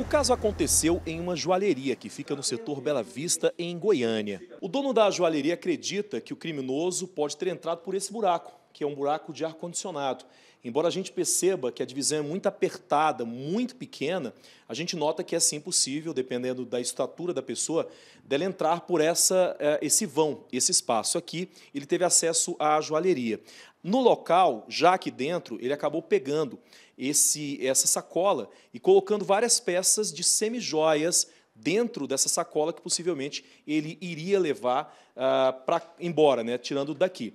O caso aconteceu em uma joalheria que fica no setor Bela Vista, em Goiânia. O dono da joalheria acredita que o criminoso pode ter entrado por esse buraco que é um buraco de ar-condicionado. Embora a gente perceba que a divisão é muito apertada, muito pequena, a gente nota que é sim possível, dependendo da estatura da pessoa, dela entrar por essa, eh, esse vão, esse espaço aqui. Ele teve acesso à joalheria. No local, já aqui dentro, ele acabou pegando esse, essa sacola e colocando várias peças de semijoias dentro dessa sacola que possivelmente ele iria levar ah, para embora, né, tirando daqui.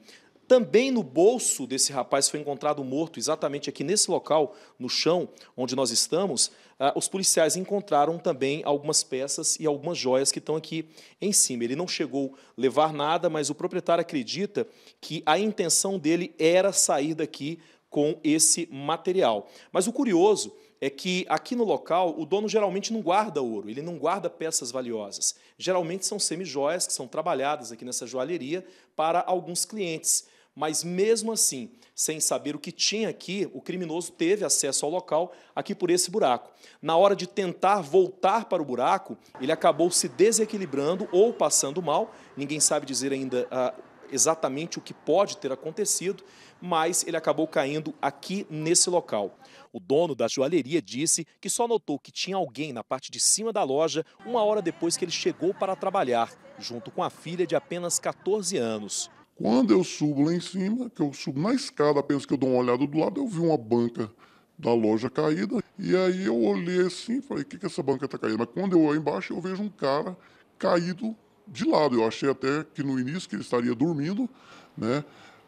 Também no bolso desse rapaz foi encontrado morto, exatamente aqui nesse local, no chão onde nós estamos. Ah, os policiais encontraram também algumas peças e algumas joias que estão aqui em cima. Ele não chegou a levar nada, mas o proprietário acredita que a intenção dele era sair daqui com esse material. Mas o curioso é que aqui no local o dono geralmente não guarda ouro, ele não guarda peças valiosas. Geralmente são semijoias que são trabalhadas aqui nessa joalheria para alguns clientes. Mas mesmo assim, sem saber o que tinha aqui, o criminoso teve acesso ao local aqui por esse buraco. Na hora de tentar voltar para o buraco, ele acabou se desequilibrando ou passando mal. Ninguém sabe dizer ainda ah, exatamente o que pode ter acontecido, mas ele acabou caindo aqui nesse local. O dono da joalheria disse que só notou que tinha alguém na parte de cima da loja uma hora depois que ele chegou para trabalhar, junto com a filha de apenas 14 anos. Quando eu subo lá em cima, que eu subo na escada, penso que eu dou uma olhada do lado, eu vi uma banca da loja caída. E aí eu olhei assim e falei, o que, que essa banca está caindo. Mas quando eu olho embaixo, eu vejo um cara caído de lado. Eu achei até que no início que ele estaria dormindo, né?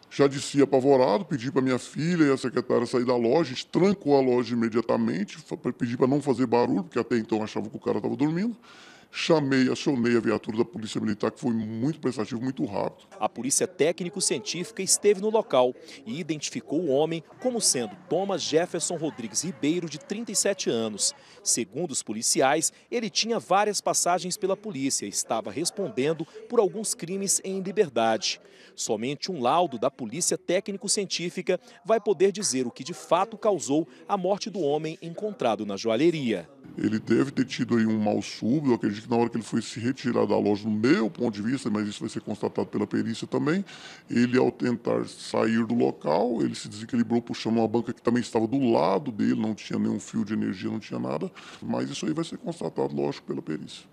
Já desci apavorado, pedi para minha filha e a secretária sair da loja, a gente trancou a loja imediatamente, pedi para não fazer barulho, porque até então achava que o cara estava dormindo chamei, acionei a viatura da Polícia Militar, que foi muito prestativo, muito rápido. A Polícia Técnico-Científica esteve no local e identificou o homem como sendo Thomas Jefferson Rodrigues Ribeiro, de 37 anos. Segundo os policiais, ele tinha várias passagens pela polícia e estava respondendo por alguns crimes em liberdade. Somente um laudo da Polícia Técnico-Científica vai poder dizer o que de fato causou a morte do homem encontrado na joalheria. Ele deve ter tido aí um mal súbito. Eu acredito que na hora que ele foi se retirar da loja, no meu ponto de vista, mas isso vai ser constatado pela perícia também, ele ao tentar sair do local, ele se desequilibrou puxando uma banca que também estava do lado dele, não tinha nenhum fio de energia, não tinha nada. Mas isso aí vai ser constatado, lógico, pela perícia.